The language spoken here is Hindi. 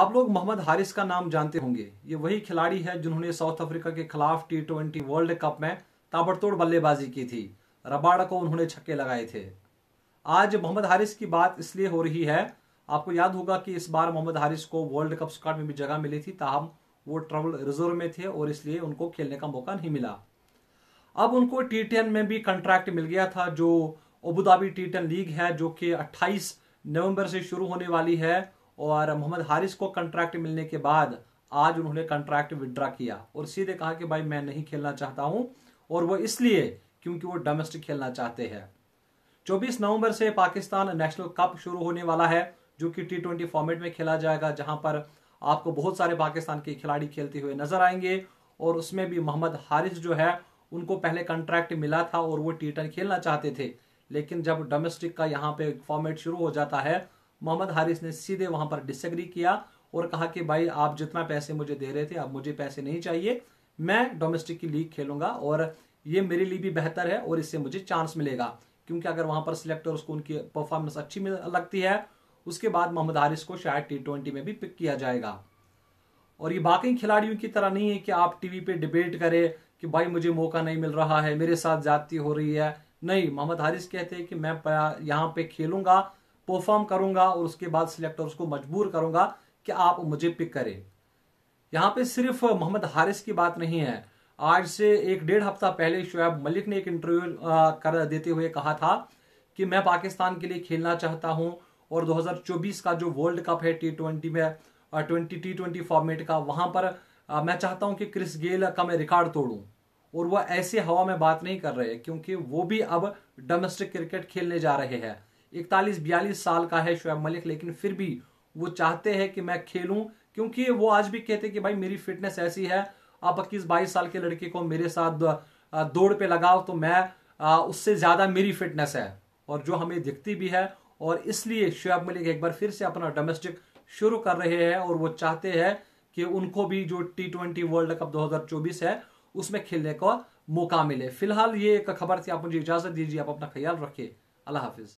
आप लोग मोहम्मद हारिस का नाम जानते होंगे ये वही खिलाड़ी है जिन्होंने साउथ अफ्रीका के खिलाफ टी ट्वेंटी वर्ल्ड कप में ताबड़तोड़ बल्लेबाजी की थी रबाड़ा को उन्होंने छक्के लगाए थे आज मोहम्मद हारिस की बात इसलिए हो रही है आपको याद होगा कि इस बार मोहम्मद हारिस को वर्ल्ड कप स्क्वाड में भी जगह मिली थी ताहम वो ट्रेवल रिजर्व में थे और इसलिए उनको खेलने का मौका नहीं मिला अब उनको टी टेन में भी कंट्रैक्ट मिल गया था जो अबूधाबी टी टेन लीग है जो कि 28 नवंबर से शुरू होने वाली है और मोहम्मद हारिस को कंट्रैक्ट मिलने के बाद आज उन्होंने कंट्रैक्ट विड्रा किया और सीधे कहा कि भाई मैं नहीं खेलना चाहता हूं और वो इसलिए क्योंकि वो डोमेस्टिक खेलना चाहते हैं 24 नवंबर से पाकिस्तान नेशनल कप शुरू होने वाला है जो कि टी ट्वेंटी फॉर्मेट में खेला जाएगा जहां पर आपको बहुत सारे पाकिस्तान के खिलाड़ी खेलते हुए नजर आएंगे और उसमें भी मोहम्मद हारिस जो है उनको पहले कंट्रैक्ट मिला था और वो टी खेलना चाहते थे लेकिन जब डोमेस्टिक का यहाँ पे फॉर्मेट शुरू हो जाता है मोहम्मद हारिस ने सीधे वहां पर डिसग्री किया और कहा कि भाई आप जितना पैसे मुझे दे रहे थे अब मुझे पैसे नहीं चाहिए मैं डोमेस्टिक की लीग खेलूंगा और ये मेरे लिए भी बेहतर है और इससे मुझे चांस मिलेगा क्योंकि अगर वहां पर सिलेक्टर्स उसको उनकी परफॉर्मेंस अच्छी लगती है उसके बाद मोहम्मद हारिस को शायद टी ट्वेंटी में भी पिक किया जाएगा और ये बाकी खिलाड़ियों की तरह नहीं है कि आप टीवी पे डिबेट करें कि भाई मुझे मौका नहीं मिल रहा है मेरे साथ जाती हो रही है नहीं मोहम्मद हारिस कहते हैं कि मैं यहाँ पे खेलूंगा परफॉर्म करूंगा और उसके बाद सिलेक्टर्स को मजबूर करूंगा कि आप मुझे पिक करें यहाँ पे सिर्फ मोहम्मद हारिस की बात नहीं है आज से एक डेढ़ हफ्ता पहले शुएब मलिक ने एक इंटरव्यू कर देते हुए कहा था कि मैं पाकिस्तान के लिए खेलना चाहता हूं और 2024 का जो वर्ल्ड कप है टी ट्वेंटी में ट्वेंटी टी ट्वेंटी फॉर्मेट का वहां पर आ, मैं चाहता हूं कि क्रिस गेल का मैं रिकॉर्ड तोड़ू और वह ऐसे हवा में बात नहीं कर रहे क्योंकि वो भी अब डोमेस्टिक क्रिकेट खेलने जा रहे हैं इकतालीस बयालीस साल का है शुएब मलिक लेकिन फिर भी वो चाहते हैं कि मैं खेलूं क्योंकि वो आज भी कहते हैं कि भाई मेरी फिटनेस ऐसी है आप इक्कीस बाईस साल के लड़के को मेरे साथ दौड़ पे लगाओ तो मैं उससे ज़्यादा मेरी फिटनेस है और जो हमें दिखती भी है और इसलिए शुएब मलिक एक बार फिर से अपना डोमेस्टिक शुरू कर रहे हैं और वो चाहते हैं कि उनको भी जो टी ट्वेंटी वर्ल्ड कप 2024 है उसमें खेलने का मौका मिले फिलहाल ये एक खबर थी आप मुझे इजाज़त दीजिए आप अपना ख्याल रखिए अल्लाह हाफिज़